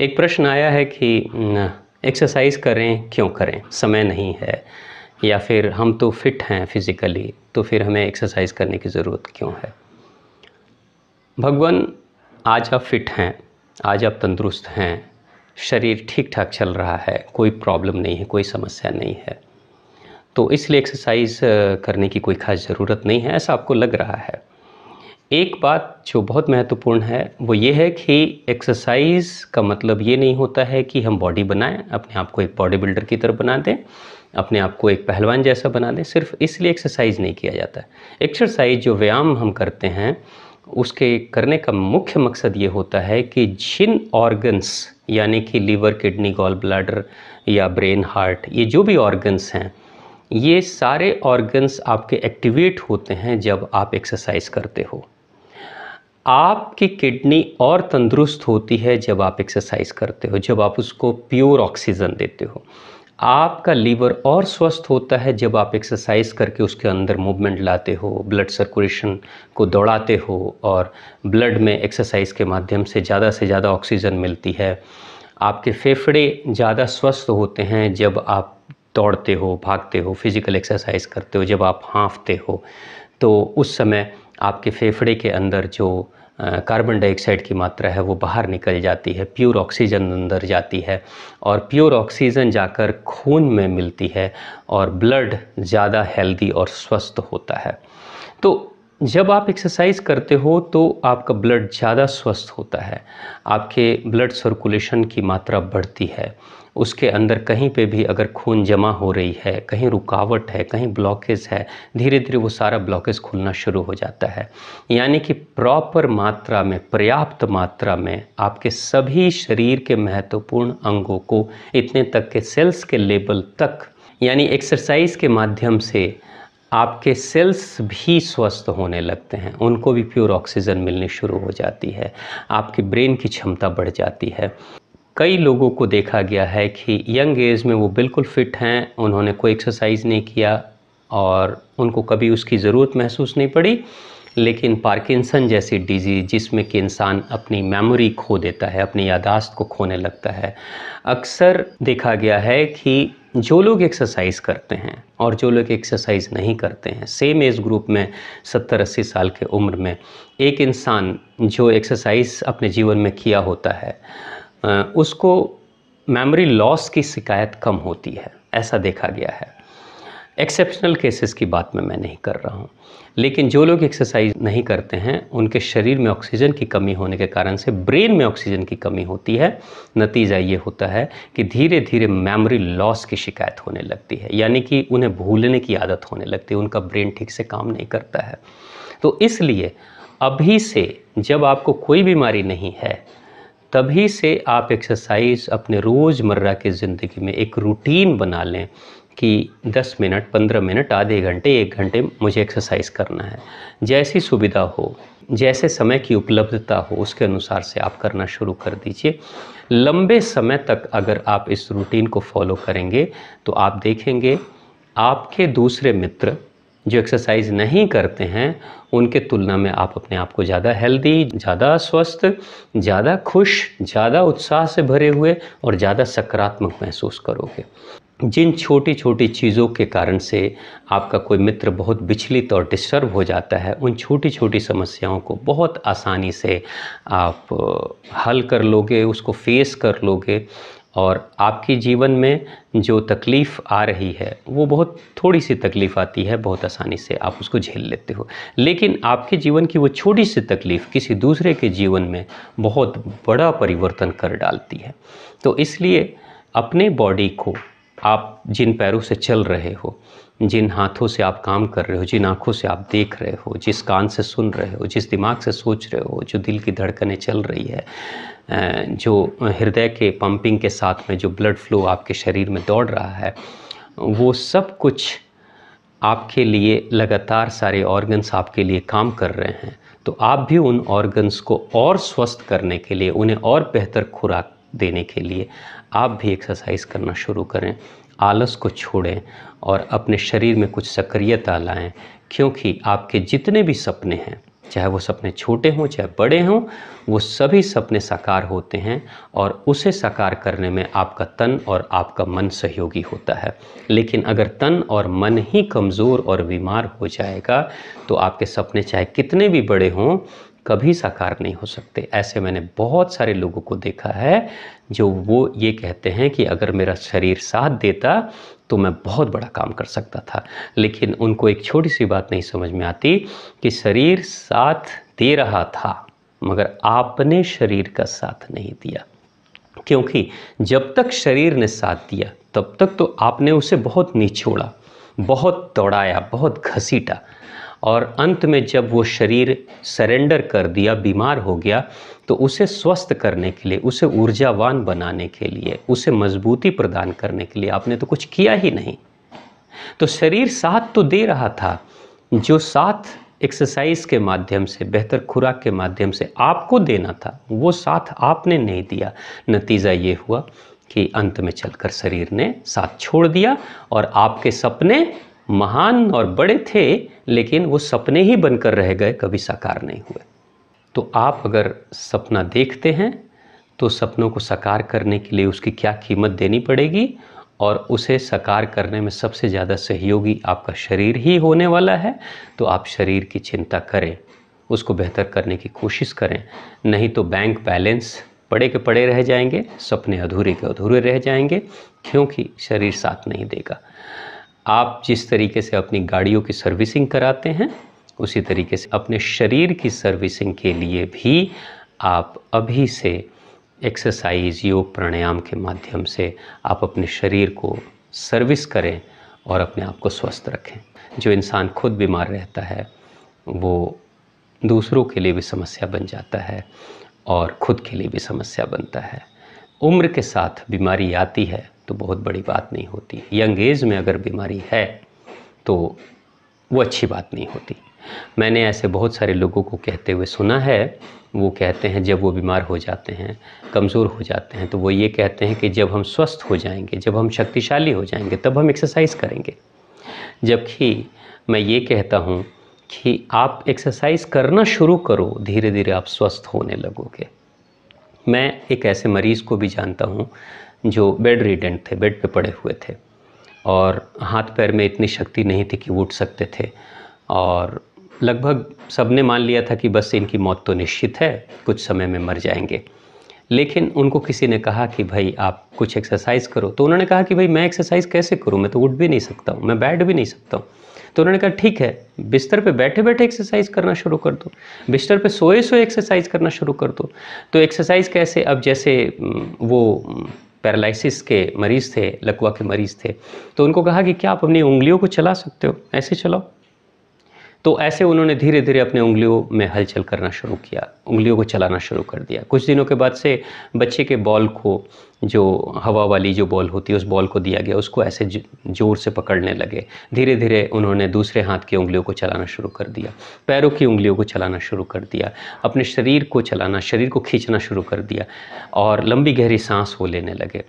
एक प्रश्न आया है कि एक्सरसाइज करें क्यों करें समय नहीं है या फिर हम तो फिट हैं फिज़िकली तो फिर हमें एक्सरसाइज करने की ज़रूरत क्यों है भगवान आज आप फिट हैं आज आप तंदुरुस्त हैं शरीर ठीक ठाक चल रहा है कोई प्रॉब्लम नहीं है कोई समस्या नहीं है तो इसलिए एक्सरसाइज करने की कोई खास ज़रूरत नहीं है ऐसा आपको लग रहा है एक बात जो बहुत महत्वपूर्ण है वो ये है कि एक्सरसाइज का मतलब ये नहीं होता है कि हम बॉडी बनाएं अपने आप को एक बॉडी बिल्डर की तरफ बना दें अपने आप को एक पहलवान जैसा बना दें सिर्फ इसलिए एक्सरसाइज नहीं किया जाता एक्सरसाइज जो व्यायाम हम करते हैं उसके करने का मुख्य मकसद ये होता है कि जिन ऑर्गन्स यानी कि लीवर किडनी गॉल ब्लाडर या ब्रेन हार्ट ये जो भी ऑर्गन्स हैं ये सारे ऑर्गन्स आपके एक्टिवेट होते हैं जब आप एक्सरसाइज करते हो आपकी किडनी और तंदुरुस्त होती है जब आप एक्सरसाइज करते हो जब आप उसको प्योर ऑक्सीजन देते हो आपका लीवर और स्वस्थ होता है जब आप एक्सरसाइज करके उसके अंदर मूवमेंट लाते हो ब्लड सर्कुलेशन को दौड़ाते हो और ब्लड में एक्सरसाइज के माध्यम से ज़्यादा से ज़्यादा ऑक्सीजन मिलती है आपके फेफड़े ज़्यादा स्वस्थ होते हैं जब आप दौड़ते हो भागते हो फिज़िकल एक्सरसाइज करते हो जब आप हाँफते हो तो उस समय आपके फेफड़े के अंदर जो कार्बन डाइऑक्साइड की मात्रा है वो बाहर निकल जाती है प्योर ऑक्सीजन अंदर जाती है और प्योर ऑक्सीजन जाकर खून में मिलती है और ब्लड ज़्यादा हेल्दी और स्वस्थ होता है तो जब आप एक्सरसाइज करते हो तो आपका ब्लड ज़्यादा स्वस्थ होता है आपके ब्लड सर्कुलेशन की मात्रा बढ़ती है उसके अंदर कहीं पे भी अगर खून जमा हो रही है कहीं रुकावट है कहीं ब्लॉकेज है धीरे धीरे वो सारा ब्लॉकेज खुलना शुरू हो जाता है यानी कि प्रॉपर मात्रा में पर्याप्त मात्रा में आपके सभी शरीर के महत्वपूर्ण अंगों को इतने तक के सेल्स के लेवल तक यानी एक्सरसाइज के माध्यम से आपके सेल्स भी स्वस्थ होने लगते हैं उनको भी प्योर ऑक्सीजन मिलनी शुरू हो जाती है आपकी ब्रेन की क्षमता बढ़ जाती है कई लोगों को देखा गया है कि यंग एज में वो बिल्कुल फ़िट हैं उन्होंने कोई एक्सरसाइज नहीं किया और उनको कभी उसकी ज़रूरत महसूस नहीं पड़ी लेकिन पार्किंसन जैसी डिजीज़ जिसमें कि इंसान अपनी मेमोरी खो देता है अपनी यादाश्त को खोने लगता है अक्सर देखा गया है कि जो लोग एक्सरसाइज करते हैं और जो लोग एक्सरसाइज नहीं करते हैं सेम एज ग्रुप में सत्तर अस्सी साल के उम्र में एक इंसान जो एक्सरसाइज अपने जीवन में किया होता है उसको मेमोरी लॉस की शिकायत कम होती है ऐसा देखा गया है एक्सेप्शनल केसेस की बात में मैं नहीं कर रहा हूँ लेकिन जो लोग एक्सरसाइज नहीं करते हैं उनके शरीर में ऑक्सीजन की कमी होने के कारण से ब्रेन में ऑक्सीजन की कमी होती है नतीजा ये होता है कि धीरे धीरे मेमोरी लॉस की शिकायत होने लगती है यानी कि उन्हें भूलने की आदत होने लगती है उनका ब्रेन ठीक से काम नहीं करता है तो इसलिए अभी से जब आपको कोई बीमारी नहीं है तभी से आप एक्सरसाइज अपने रोज़मर्रा की ज़िंदगी में एक रूटीन बना लें कि 10 मिनट 15 मिनट आधे घंटे एक घंटे मुझे एक्सरसाइज करना है जैसी सुविधा हो जैसे समय की उपलब्धता हो उसके अनुसार से आप करना शुरू कर दीजिए लंबे समय तक अगर आप इस रूटीन को फॉलो करेंगे तो आप देखेंगे आपके दूसरे मित्र जो एक्सरसाइज नहीं करते हैं उनके तुलना में आप अपने आप को ज़्यादा हेल्दी ज़्यादा स्वस्थ ज़्यादा खुश ज़्यादा उत्साह से भरे हुए और ज़्यादा सकारात्मक महसूस करोगे जिन छोटी छोटी चीज़ों के कारण से आपका कोई मित्र बहुत विचलित और डिस्टर्ब हो जाता है उन छोटी छोटी समस्याओं को बहुत आसानी से आप हल कर लोगे उसको फेस कर लोगे और आपके जीवन में जो तकलीफ़ आ रही है वो बहुत थोड़ी सी तकलीफ़ आती है बहुत आसानी से आप उसको झेल लेते हो लेकिन आपके जीवन की वो छोटी सी तकलीफ़ किसी दूसरे के जीवन में बहुत बड़ा परिवर्तन कर डालती है तो इसलिए अपने बॉडी को आप जिन पैरों से चल रहे हो जिन हाथों से आप काम कर रहे हो जिन आँखों से आप देख रहे हो जिस कान से सुन रहे हो जिस दिमाग से सोच रहे हो जो दिल की धड़कनें चल रही है जो हृदय के पंपिंग के साथ में जो ब्लड फ्लो आपके शरीर में दौड़ रहा है वो सब कुछ आपके लिए लगातार सारे ऑर्गन्स आपके लिए काम कर रहे हैं तो आप भी उन ऑर्गन्स को और स्वस्थ करने के लिए उन्हें और बेहतर खुराक देने के लिए आप भी एक्सरसाइज करना शुरू करें आलस को छोड़ें और अपने शरीर में कुछ सक्रियता लाएं क्योंकि आपके जितने भी सपने हैं चाहे वो सपने छोटे हों चाहे बड़े हों वो सभी सपने साकार होते हैं और उसे साकार करने में आपका तन और आपका मन सहयोगी होता है लेकिन अगर तन और मन ही कमज़ोर और बीमार हो जाएगा तो आपके सपने चाहे कितने भी बड़े हों कभी साकार नहीं हो सकते ऐसे मैंने बहुत सारे लोगों को देखा है जो वो ये कहते हैं कि अगर मेरा शरीर साथ देता तो मैं बहुत बड़ा काम कर सकता था लेकिन उनको एक छोटी सी बात नहीं समझ में आती कि शरीर साथ दे रहा था मगर आपने शरीर का साथ नहीं दिया क्योंकि जब तक शरीर ने साथ दिया तब तक तो आपने उसे बहुत निचोड़ा बहुत दौड़ाया बहुत घसीटा और अंत में जब वो शरीर सरेंडर कर दिया बीमार हो गया तो उसे स्वस्थ करने के लिए उसे ऊर्जावान बनाने के लिए उसे मजबूती प्रदान करने के लिए आपने तो कुछ किया ही नहीं तो शरीर साथ तो दे रहा था जो साथ एक्सरसाइज के माध्यम से बेहतर खुराक के माध्यम से आपको देना था वो साथ आपने नहीं दिया नतीजा ये हुआ कि अंत में चलकर शरीर ने साथ छोड़ दिया और आपके सपने महान और बड़े थे लेकिन वो सपने ही बनकर रह गए कभी साकार नहीं हुए तो आप अगर सपना देखते हैं तो सपनों को साकार करने के लिए उसकी क्या कीमत देनी पड़ेगी और उसे साकार करने में सबसे ज़्यादा सहयोगी आपका शरीर ही होने वाला है तो आप शरीर की चिंता करें उसको बेहतर करने की कोशिश करें नहीं तो बैंक बैलेंस पड़े के पड़े रह जाएंगे सपने अधूरे के अधूरे रह जाएंगे क्योंकि शरीर साथ नहीं देगा आप जिस तरीके से अपनी गाड़ियों की सर्विसिंग कराते हैं उसी तरीके से अपने शरीर की सर्विसिंग के लिए भी आप अभी से एक्सरसाइज योग प्राणायाम के माध्यम से आप अपने शरीर को सर्विस करें और अपने आप को स्वस्थ रखें जो इंसान खुद बीमार रहता है वो दूसरों के लिए भी समस्या बन जाता है और खुद के लिए भी समस्या बनता है उम्र के साथ बीमारी आती है तो बहुत बड़ी बात नहीं होती यंग एज में अगर बीमारी है तो वो अच्छी बात नहीं होती मैंने ऐसे बहुत सारे लोगों को कहते हुए सुना है वो कहते हैं जब वो बीमार हो जाते हैं कमज़ोर हो जाते हैं तो वो ये कहते हैं कि जब हम स्वस्थ हो जाएंगे जब हम शक्तिशाली हो जाएंगे तब हम एक्सरसाइज करेंगे जबकि मैं ये कहता हूँ कि आप एक्सरसाइज करना शुरू करो धीरे धीरे आप स्वस्थ होने लगोगे मैं एक ऐसे मरीज़ को भी जानता हूँ जो बेड रिडेंट थे बेड पे पड़े हुए थे और हाथ पैर में इतनी शक्ति नहीं थी कि वो उठ सकते थे और लगभग सबने मान लिया था कि बस इनकी मौत तो निश्चित है कुछ समय में मर जाएंगे लेकिन उनको किसी ने कहा कि भाई आप कुछ एक्सरसाइज करो तो उन्होंने कहा कि भाई मैं एक्सरसाइज कैसे करूँ मैं तो उठ भी नहीं सकता हूँ मैं बैठ भी नहीं सकता हूँ तो उन्होंने कहा ठीक है बिस्तर पे बैठे बैठे एक्सरसाइज करना शुरू कर दो बिस्तर पे सोए सोए एक्सरसाइज करना शुरू कर दो तो एक्सरसाइज कैसे अब जैसे वो पैरालिसिस के मरीज़ थे लकवा के मरीज़ थे तो उनको कहा कि क्या आप अपनी उंगलियों को चला सकते हो ऐसे चलाओ तो ऐसे उन्होंने धीरे धीरे अपने उंगलियों में हलचल करना शुरू किया उंगलियों को चलाना शुरू कर दिया कुछ दिनों के बाद से बच्चे के बॉल को जो हवा वाली जो बॉल होती है उस बॉल को दिया गया उसको ऐसे ज़ोर से पकड़ने लगे धीरे धीरे उन्होंने दूसरे हाथ की उंगलियों को चलाना शुरू कर दिया पैरों की उंगलियों को चलाना शुरू कर दिया अपने शरीर को चलाना शरीर को खींचना शुरू कर दिया और लंबी गहरी सांस वो लेने लगे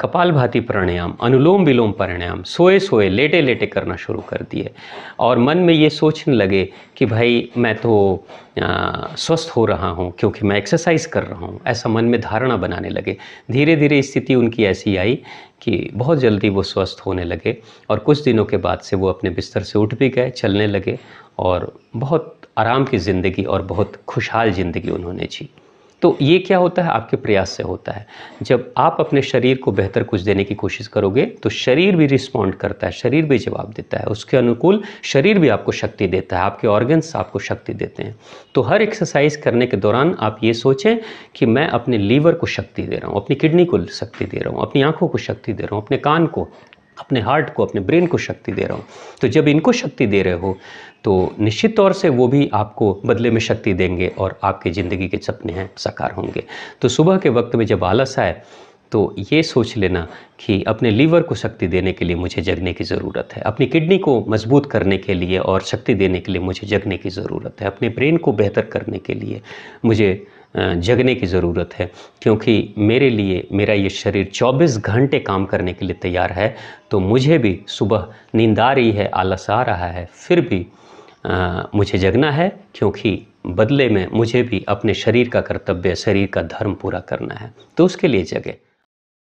कपाल भाती प्राणायाम अनुलोम विलोम प्राणायाम सोए सोए लेटे लेटे करना शुरू कर दिए और मन में ये सोचने लगे कि भाई मैं तो स्वस्थ हो रहा हूँ क्योंकि मैं एक्सरसाइज कर रहा हूँ ऐसा मन में धारणा बनाने लगे धीरे धीरे स्थिति उनकी ऐसी आई कि बहुत जल्दी वो स्वस्थ होने लगे और कुछ दिनों के बाद से वो अपने बिस्तर से उठ भी गए चलने लगे और बहुत आराम की ज़िंदगी और बहुत खुशहाल ज़िंदगी उन्होंने जी तो ये क्या होता है आपके प्रयास से होता है जब आप अपने शरीर को बेहतर कुछ देने की कोशिश करोगे तो शरीर भी रिस्पॉन्ड करता है शरीर भी जवाब देता है उसके अनुकूल शरीर भी आपको शक्ति देता है आपके ऑर्गन्स आपको शक्ति देते हैं तो हर एक्सरसाइज करने के दौरान आप ये सोचें कि मैं अपने लीवर को शक्ति दे रहा हूँ अपनी किडनी को शक्ति दे रहा हूँ अपनी आँखों को शक्ति दे रहा हूँ अपने कान को अपने हार्ट को अपने ब्रेन को शक्ति दे रहा हूँ तो जब इनको शक्ति दे रहे हो तो निश्चित तौर से वो भी आपको बदले में शक्ति देंगे और आपके ज़िंदगी के सपने हैं साकार होंगे तो सुबह के वक्त में जब आलस आए तो ये सोच लेना कि अपने लीवर को शक्ति देने के लिए मुझे जगने की ज़रूरत है अपनी किडनी को मजबूत करने के लिए और शक्ति देने के लिए मुझे जगने की ज़रूरत है अपने ब्रेन को बेहतर करने के लिए मुझे जगने की ज़रूरत है क्योंकि मेरे लिए मेरा ये शरीर 24 घंटे काम करने के लिए तैयार है तो मुझे भी सुबह नींद आ रही है आलस आ रहा है फिर भी आ, मुझे जगना है क्योंकि बदले में मुझे भी अपने शरीर का कर्तव्य शरीर का धर्म पूरा करना है तो उसके लिए जगे